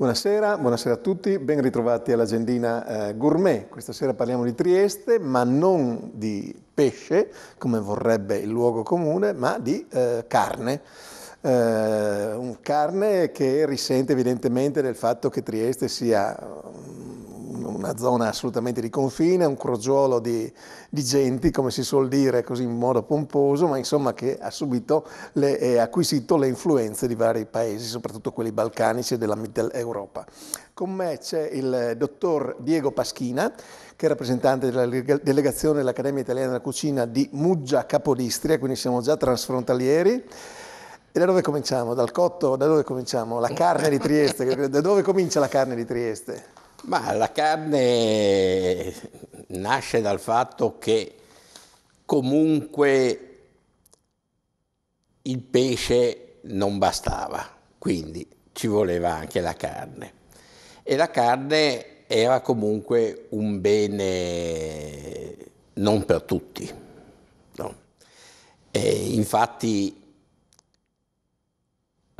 Buonasera, buonasera, a tutti, ben ritrovati all'agendina eh, gourmet. Questa sera parliamo di Trieste, ma non di pesce, come vorrebbe il luogo comune, ma di eh, carne. Eh, un carne che risente evidentemente del fatto che Trieste sia mm, una zona assolutamente di confine, un crogiolo di, di, genti, come si suol dire così in modo pomposo, ma insomma che ha subito e acquisito le influenze di vari paesi, soprattutto quelli balcanici e della Europa. Con me c'è il dottor Diego Paschina, che è rappresentante della delegazione dell'Accademia Italiana della Cucina di Muggia Capodistria, quindi siamo già transfrontalieri. E da dove cominciamo? Dal cotto? Da dove cominciamo? La carne di Trieste? da dove comincia la carne di Trieste? Ma la carne nasce dal fatto che comunque il pesce non bastava, quindi ci voleva anche la carne. E la carne era comunque un bene non per tutti. No? infatti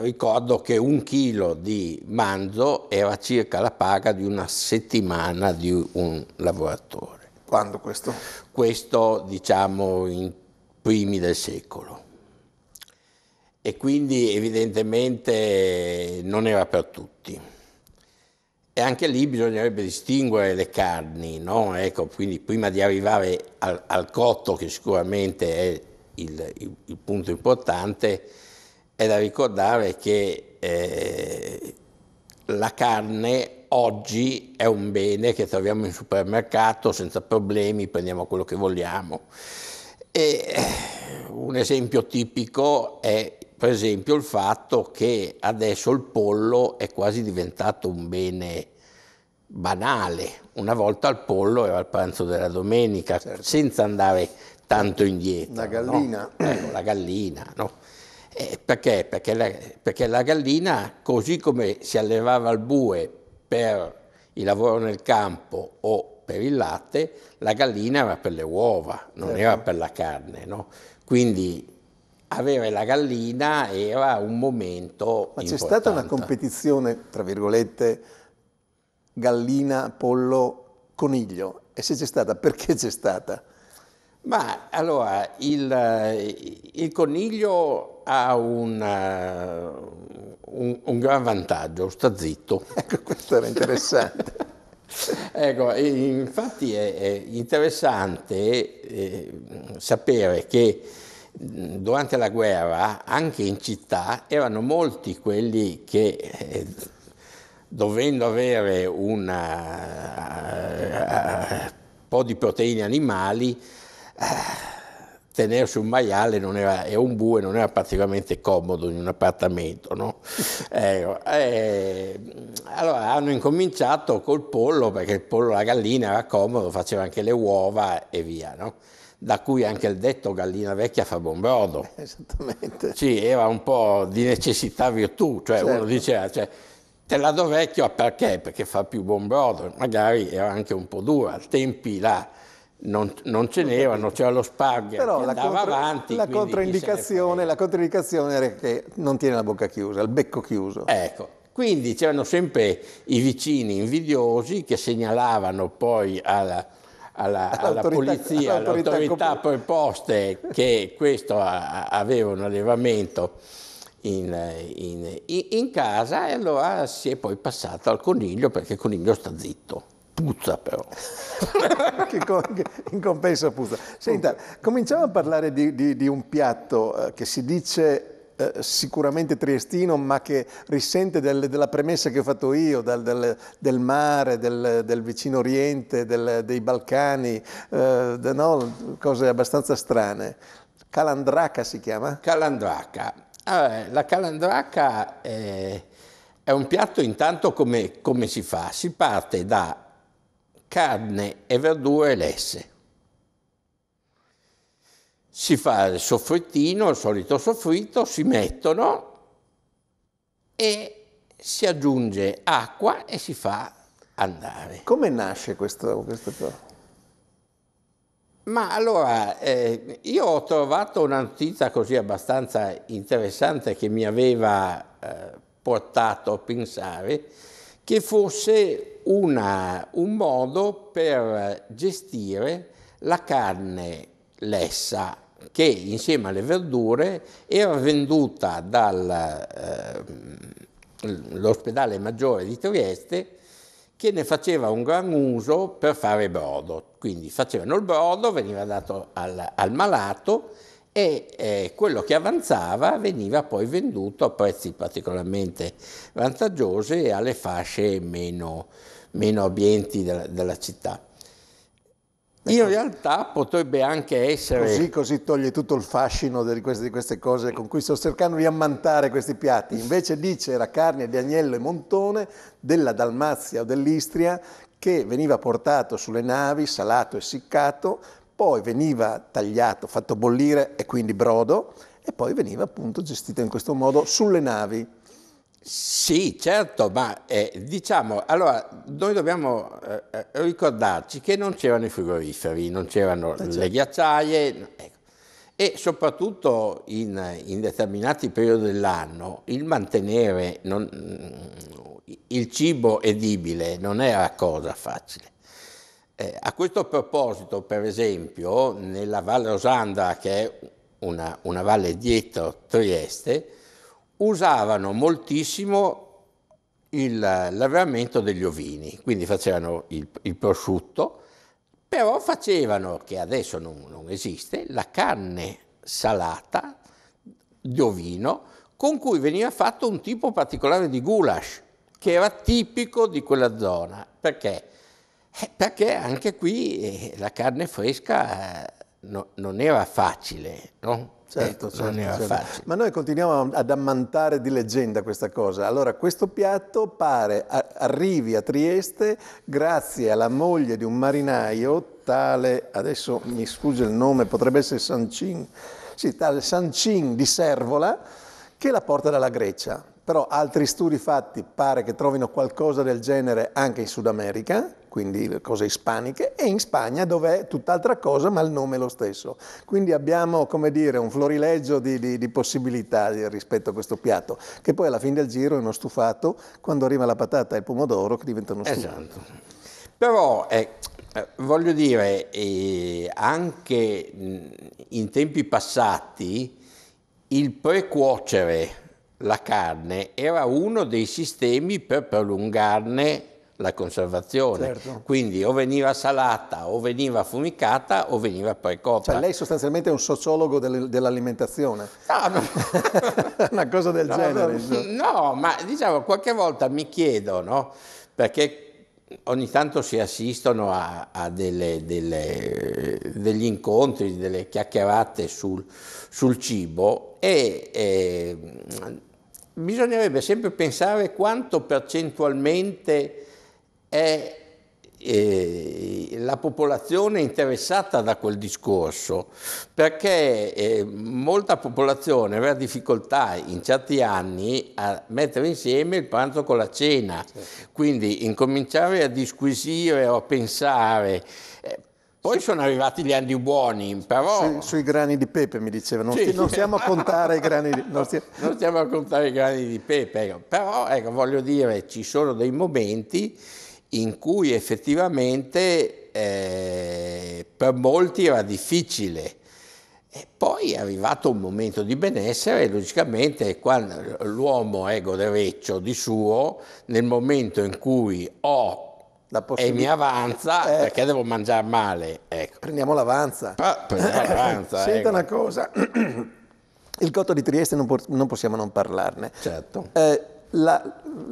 ricordo che un chilo di manzo era circa la paga di una settimana di un lavoratore. Quando questo? Questo diciamo in primi del secolo. E quindi evidentemente non era per tutti. E anche lì bisognerebbe distinguere le carni, no? Ecco, quindi prima di arrivare al, al cotto, che sicuramente è il, il, il punto importante, è da ricordare che eh, la carne oggi è un bene che troviamo in supermercato senza problemi, prendiamo quello che vogliamo. E eh, un esempio tipico è per esempio il fatto che adesso il pollo è quasi diventato un bene banale. Una volta il pollo era il pranzo della domenica, certo. senza andare tanto indietro. La gallina. No? Ecco, la gallina, no? Eh, perché? Perché la, perché la gallina, così come si allevava il bue per il lavoro nel campo o per il latte, la gallina era per le uova, non certo. era per la carne. No? Quindi avere la gallina era un momento. Ma c'è stata una competizione, tra virgolette, gallina, pollo, coniglio. E se c'è stata, perché c'è stata? Ma allora, il, eh, il coniglio ha una, eh, un, un, gran vantaggio, sta zitto. Ecco, questo era interessante. ecco, infatti è, è interessante eh, sapere che mm, durante la guerra, anche in città, erano molti quelli che... Eh, dovendo avere un eh, po' di proteine animali, eh, tenersi un maiale era, e un bue non era particolarmente comodo in un appartamento. No? Eh, eh, allora hanno incominciato col pollo, perché il pollo, la gallina era comodo, faceva anche le uova e via. No? Da cui anche il detto gallina vecchia fa buon brodo. Esattamente. Sì, era un po' di necessità virtù, cioè certo. uno diceva... Cioè, te la do vecchio perché? Perché fa più buon brodo, magari era anche un po' dura, al tempi là non, non ce n'erano, c'era lo spaghetto. Però la andava contro, avanti. La controindicazione, la controindicazione era che non tiene la bocca chiusa, il becco chiuso. Ecco, quindi c'erano sempre i vicini invidiosi che segnalavano poi alla, alla, alla polizia, alle autorità preposte che questo a, aveva un allevamento in, in, in, casa e allora si è poi passato al coniglio perché il coniglio sta zitto puzza però. che in compenso puzza. Senta, cominciamo a parlare di, di, di un piatto eh, che si dice eh, sicuramente triestino, ma che risente del, della premessa che ho fatto io, del, del, del mare, del, vicino oriente, dei Balcani, eh, de, no, cose abbastanza strane. Calandraca si chiama? Calandraca. Ah, eh, la calandraca è, è, un piatto intanto come, come si fa? Si parte da carne e verdure lesse. Si fa il soffrittino, il solito soffritto, si mettono e si aggiunge acqua e si fa andare. Come nasce questo? questo? Ma allora, eh, io ho trovato una notizia così abbastanza interessante che mi aveva eh, portato a pensare che fosse una, un modo per gestire la carne lessa che insieme alle verdure era venduta dall'ospedale ehm, eh, maggiore di Trieste che ne faceva un gran uso per fare brodo. Quindi facevano il brodo, veniva dato al, al malato e eh, quello che avanzava veniva poi venduto a prezzi particolarmente vantaggiosi alle fasce meno, meno abbienti della, della città. Ecco. In realtà potrebbe anche essere... Così, così toglie tutto il fascino di queste, di queste, cose con cui sto cercando di ammantare questi piatti. Invece lì c'era carne di agnello e montone della Dalmazia o dell'Istria che veniva portato sulle navi, salato e siccato, poi veniva tagliato, fatto bollire e quindi brodo e poi veniva appunto gestito in questo modo sulle navi. Sì, certo, ma eh, diciamo, allora noi dobbiamo eh, eh ricordarci che non c'erano i frigoriferi, non c'erano eh, certo. le ghiacciaie ecco. e soprattutto in, in, determinati periodi dell'anno il mantenere non, il cibo edibile non era cosa facile. Eh, a questo proposito, per esempio, nella Valle Osandra, che è una, una valle dietro Trieste, usavano moltissimo il lavramento degli ovini, quindi facevano il, il prosciutto, però facevano, che adesso non, non, esiste, la carne salata di ovino con cui veniva fatto un tipo particolare di goulash, che era tipico di quella zona. Perché? Eh, perché anche qui eh, la carne fresca eh, no, non era facile, no? Certo, certo, certo. Ma noi continuiamo ad ammantare di leggenda questa cosa. Allora, questo piatto pare arrivi a Trieste grazie alla moglie di un marinaio, tale, adesso mi scusi il nome, potrebbe essere Sancin, sì, tale Sancin di Servola, che la porta dalla Grecia. Però altri studi fatti pare che trovino qualcosa del genere anche in Sud America quindi cose ispaniche, e in Spagna dove è tutt'altra cosa ma il nome è lo stesso. Quindi abbiamo, come dire, un florileggio di, di, di possibilità rispetto a questo piatto, che poi alla fine del giro è uno stufato, quando arriva la patata e il pomodoro che diventano stufati. Esatto. Però eh, eh, voglio dire, eh, anche in tempi passati il precuocere la carne era uno dei sistemi per prolungarne la conservazione. Certo. Quindi o veniva salata, o veniva affumicata, o veniva poi cotta. Cioè lei sostanzialmente è un sociologo del, dell'alimentazione. No, Una cosa del no, genere. No, no, ma diciamo qualche volta mi chiedo, no? Perché ogni tanto si assistono a, a delle, delle, degli incontri, delle chiacchierate sul, sul cibo e, e mm, bisognerebbe sempre pensare quanto percentualmente è eh, la popolazione interessata da quel discorso, perché eh, molta popolazione aveva difficoltà in certi anni a mettere insieme il pranzo con la cena, certo. quindi incominciare a disquisire o a pensare. Eh, poi sì. sono arrivati gli anni buoni, però... Su, sui grani di pepe mi dicevano, sì. non, stiamo a contare i grani di... Non stiamo... non stiamo a contare i grani di pepe, ecco. però ecco, voglio dire, ci sono dei momenti in cui effettivamente eh, per molti era difficile. E poi è arrivato un momento di benessere e logicamente quando l'uomo è godereccio di suo, nel momento in cui ho e mi avanza eh, perché devo mangiare male. Ecco. Prendiamo l'avanza. Pa- prendiamo l'avanza. Eh. Senta ecco. una cosa, il cotto di Trieste non, po- non possiamo non parlarne. Certo. Eh, la,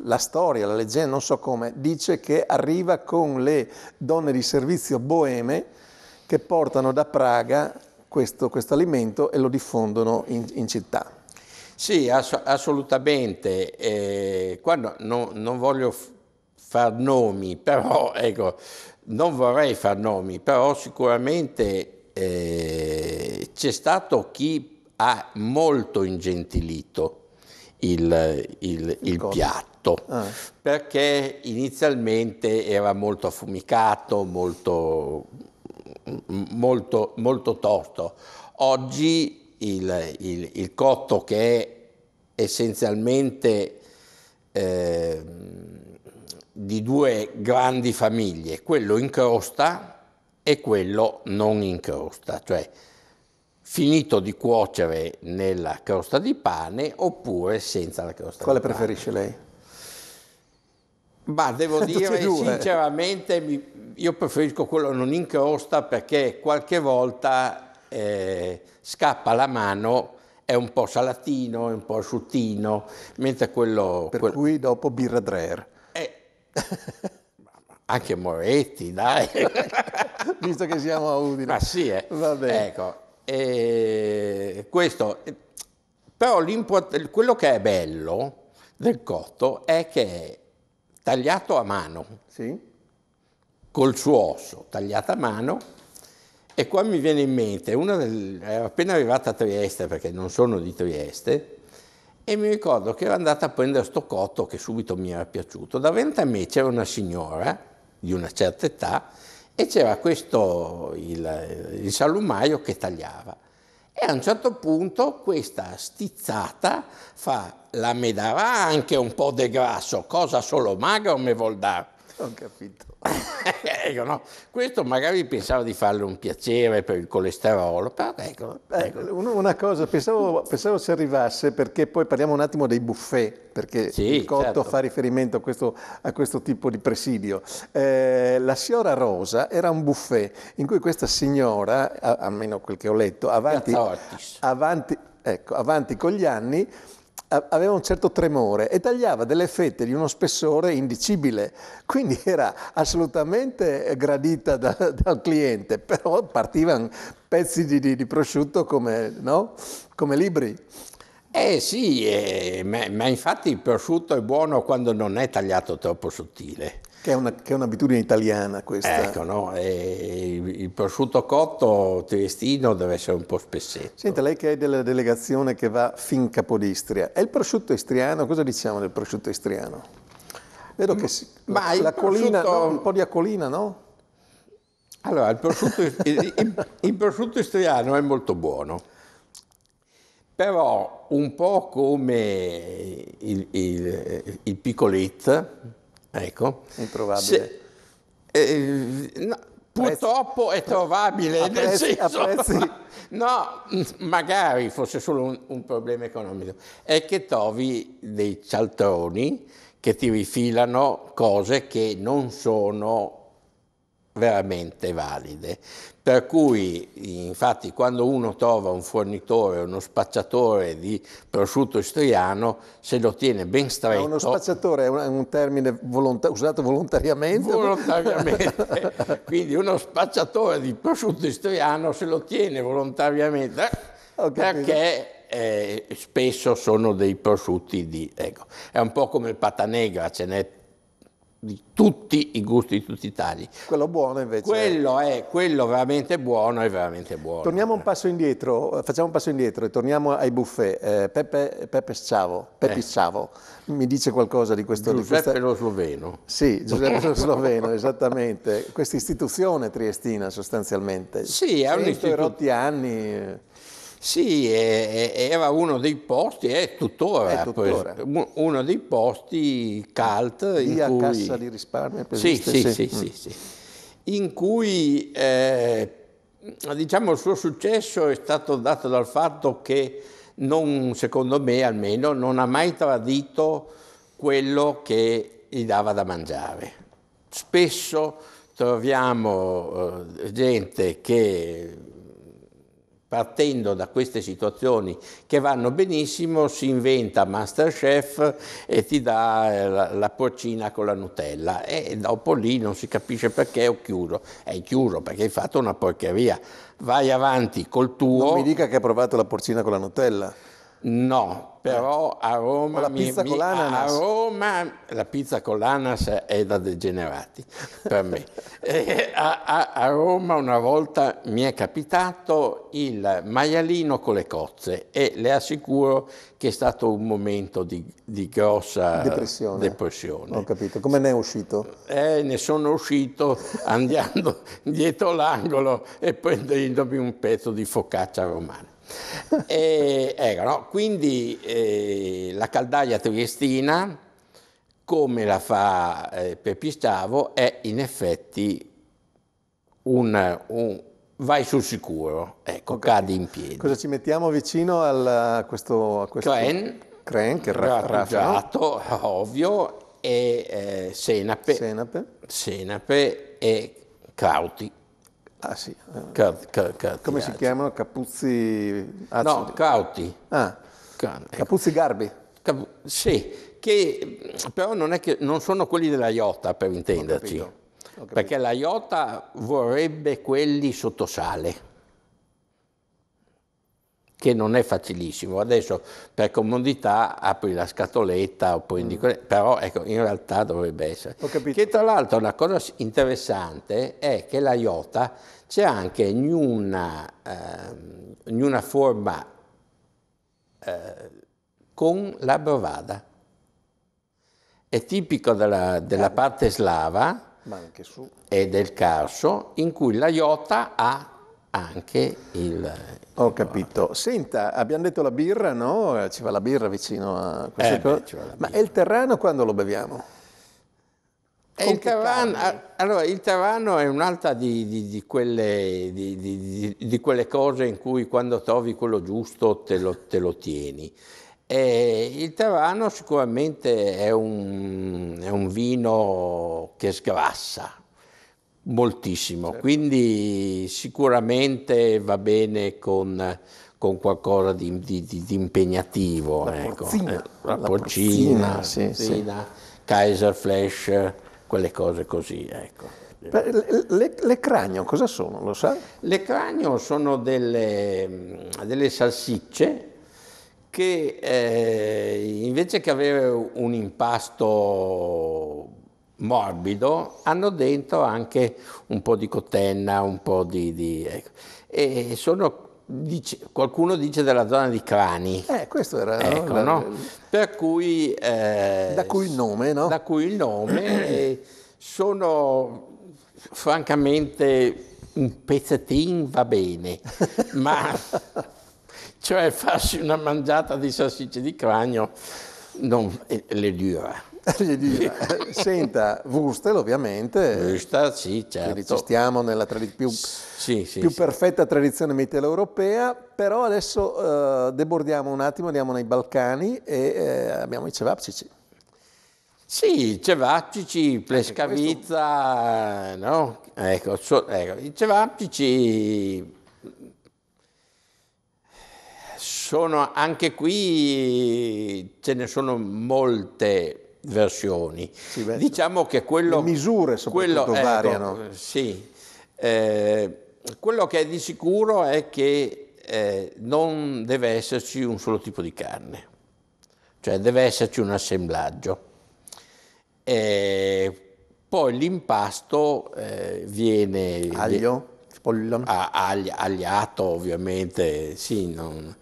la, storia, la leggenda, non so come, dice che arriva con le donne di servizio boeme che portano da Praga questo, questo alimento e lo diffondono in, in città. Sì, ass- assolutamente. Eh, qua no, no, non voglio f- far nomi, però ecco, non vorrei far nomi, però sicuramente eh, c'è stato chi ha molto ingentilito il, il, il piatto, ah. perché inizialmente era molto affumicato, molto, molto, molto torto. Oggi il, il, cotto che è essenzialmente eh, di due grandi famiglie, quello in crosta e quello non in crosta, cioè finito di cuocere nella crosta di pane oppure senza la crosta Quale di pane. Quale preferisce lei? Ma devo dire sinceramente io preferisco quello non in crosta perché qualche volta eh, scappa la mano è un po' salatino, è un po' asciuttino, mentre quello... Per quello... cui dopo birra Dreher. Eh. anche Moretti, dai. Visto che siamo a Udine. Ma sì, eh. Va bene. Ecco, e eh, questo, eh, però quello che è bello del cotto è che è tagliato a mano, sì. col suo osso, tagliato a mano, e qua mi viene in mente, una del, ero appena arrivata a Trieste perché non sono di Trieste, e mi ricordo che ero andata a prendere sto cotto che subito mi era piaciuto. Davanti a me c'era una signora di una certa età e c'era questo, il, il salumaio che tagliava. E a un certo punto questa stizzata fa, la me darà anche un po' di grasso, cosa solo magra me vuol dare? Non capito. ecco, no. Questo magari pensavo di farle un piacere per il colesterolo, però ecco. ecco. Eh, una cosa, pensavo, pensavo si arrivasse, perché poi parliamo un attimo dei buffet, perché sì, il Cotto certo. fa riferimento a questo, a questo, tipo di presidio. Eh, la signora Rosa era un buffet in cui questa signora, a, almeno quel che ho letto, avanti, avanti, ecco, avanti con gli anni aveva un certo tremore e tagliava delle fette di uno spessore indicibile, quindi era assolutamente gradita da, dal cliente, però partivano pezzi di, di prosciutto come, no? come libri. Eh sì, eh, ma, ma, infatti il prosciutto è buono quando non è tagliato troppo sottile. Che è, una, che è, un'abitudine italiana questa. Ecco, no? il, il, prosciutto cotto triestino deve essere un po' spessetto. Senta, lei che è della delegazione che va fin Capodistria, è il prosciutto istriano? Cosa diciamo del prosciutto istriano? Vedo che si, Ma la, la colina, no? un po' di acolina, no? Allora, il prosciutto, il, il prosciutto istriano è molto buono però un po' come il, il, il picolet, Ecco. Improbabile. Se, eh, no, purtroppo è trovabile, a prezzi, senso, a prezzi. no, magari fosse solo un, un, problema economico, è che trovi dei cialtroni che ti rifilano cose che non sono veramente valide. Per cui, infatti, quando uno trova un fornitore, uno spacciatore di prosciutto istriano, se lo tiene ben stretto... Ma uno spacciatore è un termine volonta usato volontariamente? Volontariamente. Quindi uno spacciatore di prosciutto istriano se lo tiene volontariamente eh, perché eh, spesso sono dei prosciutti di... Ecco, è un po' come il patanegra, ce n'è di tutti i gusti, di tutti i tagli. Quello buono invece. Quello è, quello veramente buono è veramente buono. Torniamo un passo indietro, facciamo un passo indietro e torniamo ai buffet. Eh, Peppe, Peppe Sciavo, Peppe eh. Sciavo, mi dice qualcosa di questo? Giuseppe di questa... lo sloveno. Sì, Giuseppe lo sloveno, esattamente. Questa istituzione triestina sostanzialmente. Sì, è un'istituzione. 100 anni. Eh. Sì, è, è, era uno dei posti, è tuttora, è tuttora. uno dei posti cult. Via in cui... Cassa di risparmio. Sì, sì, sì, mm. sì, sì, In cui eh, diciamo il suo successo è stato dato dal fatto che non, secondo me almeno, non ha mai tradito quello che gli dava da mangiare. Spesso troviamo eh, gente che Partendo da queste situazioni che vanno benissimo, si inventa Masterchef e ti dà eh, la, la porcina con la Nutella e dopo lì non si capisce perché ho chiuso. È chiuso perché hai fatto una porcheria. Vai avanti col tuo. Non mi dica che hai provato la porcina con la Nutella. No, però eh. a Roma... La pizza mi, con l'ananas. A Roma la pizza con l'ananas è da degenerati per me. A, a, a, Roma una volta mi è capitato il maialino con le cozze e le assicuro che è stato un momento di, di grossa depressione. depressione. Ho capito. Come ne è uscito? Eh, ne sono uscito andando dietro l'angolo e prendendomi un pezzo di focaccia romana e, ecco, no? Quindi eh, la caldaia triestina, come la fa eh, Pepistavo, è in effetti un, un vai sul sicuro, ecco, okay. cadi in piedi. Cosa ci mettiamo vicino al, a questo... A questo... Cren, Cren, che raffiato, ovvio, e eh, senape, senape. senape e crauti. Ah sì. Eh. Cat, cat, cat, Come si chiamano? Capuzzi... Acidi. No, cauti. Ah. Ecco. Capuzzi garbi. Cap... sì, che però non, che... non, sono quelli della IOTA per intenderci. Ho capito. Ho capito. Perché la IOTA vorrebbe quelli sotto sale che non è facilissimo. Adesso per comodità apri la scatoletta, poi mm. però ecco, in realtà dovrebbe essere. Ho capito. Che tra l'altro una cosa interessante è che la iota c'è anche in una, eh, in una forma eh, con la brovada. È tipico della, della eh, parte slava su... e del carso in cui la iota ha anche il... Ho capito. Senta, abbiamo detto la birra, no? Ci va la birra vicino a queste eh, cose. Beh, Ma il terrano quando lo beviamo? Eh, il Tavano, allora, il Tavano è un'altra di, di, di, quelle, di, quelle, cose in cui quando trovi quello giusto te lo, te lo tieni. E eh, il Tavano sicuramente è un, è un vino che sgrassa, moltissimo, certo. quindi sicuramente va bene con, con qualcosa di, di, di impegnativo. La ecco. porcina, eh, la, porcina, porcina, sì, porcina sì. Kaiser Flash, quelle cose così. Ecco. Le, le, le, cranio cosa sono, lo sa? Le cranio sono delle, delle salsicce che eh, invece che avere un impasto morbido, hanno dentro anche un po' di cotenna, un po' di... di ecco. E sono Dice, qualcuno dice della zona di Crani. Eh, questo era ecco, la, no? Per cui, eh, da cui il nome, no? Da cui il nome. e sono francamente un pezzettino va bene, ma cioè farsi una mangiata di salsicce di cranio non, eh, le dura. gli eh, senta, Wurstel ovviamente, Busta, sì, certo. stiamo nella tradi- più, sì, sì, più sì. perfetta tradizione mitteleuropea, però adesso eh, debordiamo un attimo, andiamo nei Balcani e eh, abbiamo i cevapcici. Sì, cevapcici, plescavizza, no? Ecco, so, ecco, i cevapcici sono anche qui, ce ne sono molte versioni. Sì, beh, diciamo che quello... Le misure soprattutto quello, ecco, variano. Ecco, sì, eh, quello che è di sicuro è che eh, non deve esserci un solo tipo di carne, cioè deve esserci un assemblaggio. Eh, poi l'impasto eh, viene... Aglio? Spollon? Ah, agliato ovviamente, sì, non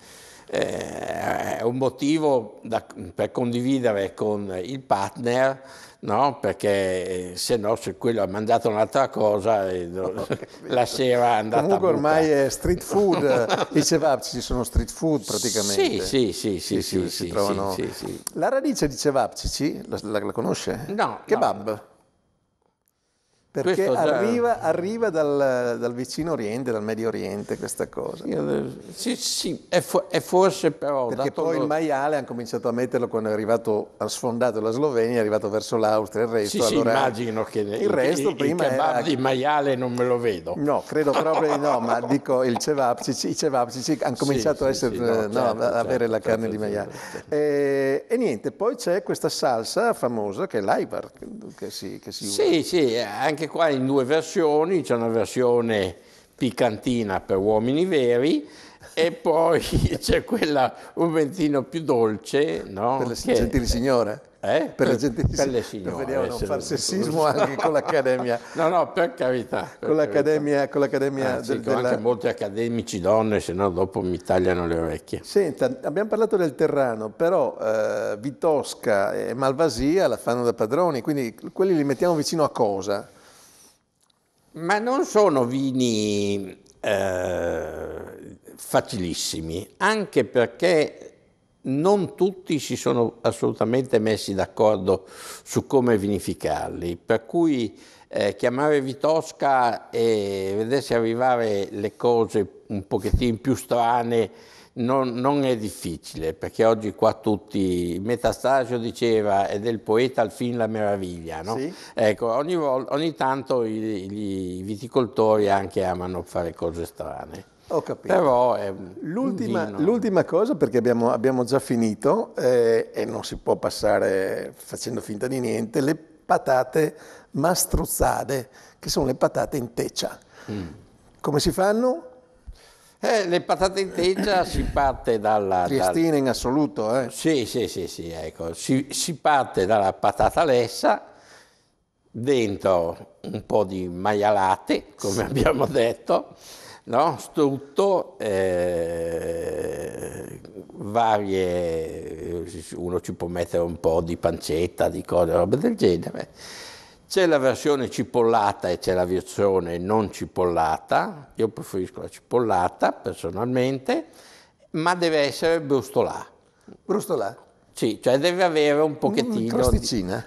eh, è un motivo da, per condividere con il partner, no? perché eh, se no se quello ha mangiato un'altra cosa eh, la sera è andata Comunque ormai è street food, eh, i kebab ci sono street food praticamente. Sì, sì, sì, sì, sì, sì, sì, sì, sì trovano... La radice di kebabcici, la, la, la conosce? No. Kebab? No perché arriva, arriva dal, dal, vicino Oriente, dal Medio Oriente questa cosa. Eh, sì, sì, è, fo- è forse però... Perché poi lo... il maiale hanno cominciato a metterlo quando è arrivato, ha sfondato la Slovenia, è arrivato verso l'Austria, il resto... Sì, allora, sì immagino che il, resto il, prima il era... di maiale non me lo vedo. No, credo proprio di no, ma dico il cevap, i cevap hanno cominciato sì, a essere, no, certo, no, a avere certo, la carne di maiale. E, eh, e, niente, poi c'è questa salsa famosa che è l'Aibar, che si, che si Sì, sì, eh, anche anche qua in due versioni, c'è una versione piccantina per uomini veri e poi c'è quella un ventino più dolce. No? Per le che... gentili signore? Eh? Per, le gentili per le signore. Per vediamo non far sessismo anche con l'Accademia. No, no, per carità. Per con, l'Accademia, con l'Accademia Anzi, ah, del, con della... anche molti accademici donne, se no dopo mi tagliano le orecchie. Senta, abbiamo parlato del Terrano, però eh, Vitosca e Malvasia la fanno da padroni, quindi quelli li mettiamo vicino a cosa? ma non sono vini eh, facilissimi, anche perché non tutti si sono assolutamente messi d'accordo su come vinificarli, per cui eh, chiamare Vitosca e vedersi arrivare le cose un pochettino più strane non, non, è difficile, perché oggi qua tutti, Metastasio diceva, è del poeta al fin la meraviglia, no? sì. Ecco, ogni, ogni tanto i, i viticoltori anche amano fare cose strane. Ho capito. Però è l'ultima, l'ultima, cosa, perché abbiamo, abbiamo già finito eh, e non si può passare facendo finta di niente, le patate mastruzzate, che sono le patate in teccia. Mm. Come si fanno? Eh, le patate in teggia si parte dalla... Triestina dal... in assoluto, eh? Sì, sì, sì, sì ecco. Si, si, parte dalla patata lessa, dentro un po' di maialate, come abbiamo detto, no? strutto, eh, varie... uno ci può mettere un po' di pancetta, di cose, roba del genere c'è la versione cipollata e c'è la versione non cipollata, io preferisco la cipollata personalmente, ma deve essere brustolà. Brustolà. Sì, cioè deve avere un pochettino di,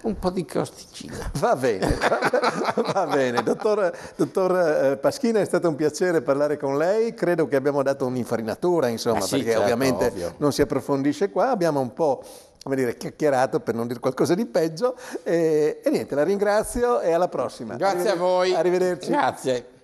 un po' di crosticina. Va bene, va bene. Dottor, dottor, eh, Paschina, è stato un piacere parlare con lei. Credo che abbiamo dato un'infarinatura, insomma, eh sì, perché certo, ovviamente ovvio. non si approfondisce qua. Abbiamo un po' come dire, chiacchierato per non dire qualcosa di peggio. E, e niente, la ringrazio e alla prossima. Grazie a voi. Arrivederci. Grazie.